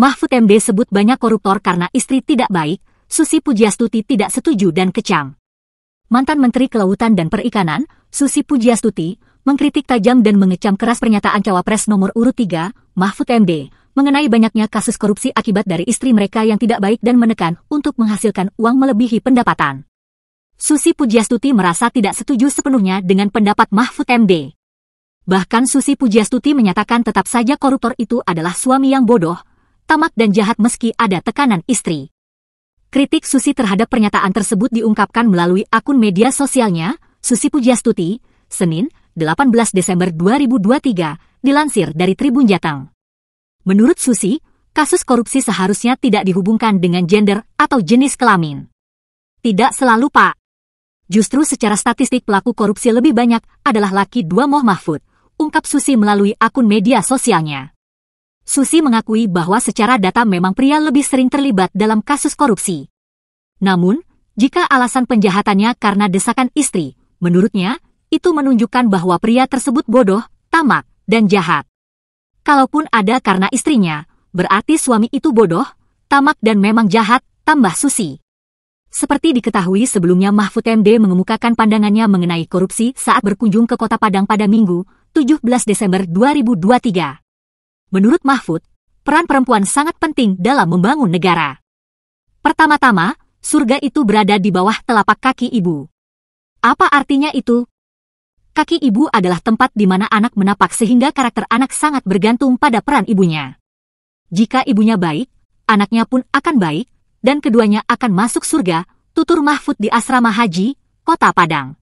Mahfud MD sebut banyak koruptor karena istri tidak baik, Susi Pujiastuti tidak setuju dan kecam. Mantan Menteri Kelautan dan Perikanan, Susi Pujiastuti, mengkritik tajam dan mengecam keras pernyataan cawapres nomor urut 3, Mahfud MD, mengenai banyaknya kasus korupsi akibat dari istri mereka yang tidak baik dan menekan untuk menghasilkan uang melebihi pendapatan. Susi Pujiastuti merasa tidak setuju sepenuhnya dengan pendapat Mahfud MD. Bahkan Susi Pujiastuti menyatakan tetap saja koruptor itu adalah suami yang bodoh, tamak dan jahat meski ada tekanan istri. Kritik Susi terhadap pernyataan tersebut diungkapkan melalui akun media sosialnya, Susi Pujastuti, Senin, 18 Desember 2023, dilansir dari Tribun Jateng. Menurut Susi, kasus korupsi seharusnya tidak dihubungkan dengan gender atau jenis kelamin. Tidak selalu, Pak. Justru secara statistik pelaku korupsi lebih banyak adalah laki dua Moh Mahfud, ungkap Susi melalui akun media sosialnya. Susi mengakui bahwa secara data memang pria lebih sering terlibat dalam kasus korupsi. Namun, jika alasan penjahatannya karena desakan istri, menurutnya, itu menunjukkan bahwa pria tersebut bodoh, tamak, dan jahat. Kalaupun ada karena istrinya, berarti suami itu bodoh, tamak dan memang jahat, tambah Susi. Seperti diketahui sebelumnya Mahfud MD mengemukakan pandangannya mengenai korupsi saat berkunjung ke Kota Padang pada Minggu, 17 Desember 2023 menurut Mahfud, peran perempuan sangat penting dalam membangun negara. Pertama-tama, surga itu berada di bawah telapak kaki ibu. Apa artinya itu? Kaki ibu adalah tempat di mana anak menapak sehingga karakter anak sangat bergantung pada peran ibunya. Jika ibunya baik, anaknya pun akan baik, dan keduanya akan masuk surga, tutur Mahfud di asrama haji, kota Padang.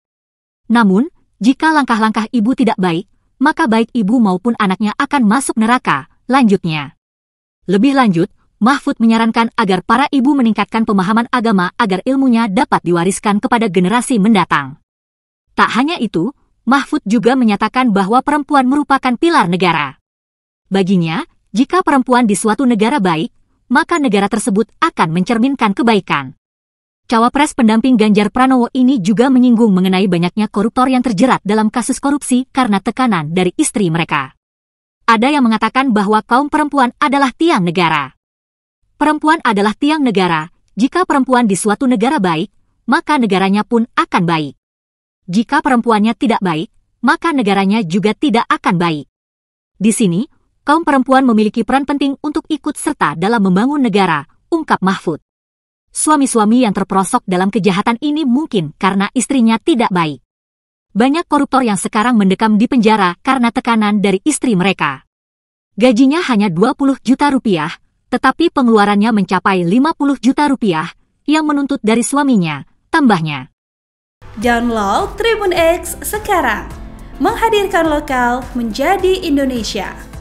Namun, jika langkah-langkah ibu tidak baik, maka baik ibu maupun anaknya akan masuk neraka, lanjutnya. Lebih lanjut, Mahfud menyarankan agar para ibu meningkatkan pemahaman agama agar ilmunya dapat diwariskan kepada generasi mendatang. Tak hanya itu, Mahfud juga menyatakan bahwa perempuan merupakan pilar negara. Baginya, jika perempuan di suatu negara baik, maka negara tersebut akan mencerminkan kebaikan. Cawapres pendamping Ganjar Pranowo ini juga menyinggung mengenai banyaknya koruptor yang terjerat dalam kasus korupsi karena tekanan dari istri mereka. Ada yang mengatakan bahwa kaum perempuan adalah tiang negara. Perempuan adalah tiang negara. Jika perempuan di suatu negara baik, maka negaranya pun akan baik. Jika perempuannya tidak baik, maka negaranya juga tidak akan baik. Di sini, kaum perempuan memiliki peran penting untuk ikut serta dalam membangun negara, ungkap Mahfud. Suami-suami yang terperosok dalam kejahatan ini mungkin karena istrinya tidak baik. Banyak koruptor yang sekarang mendekam di penjara karena tekanan dari istri mereka. Gajinya hanya 20 juta rupiah, tetapi pengeluarannya mencapai 50 juta rupiah yang menuntut dari suaminya, tambahnya. Download Tribun X sekarang. Menghadirkan lokal menjadi Indonesia.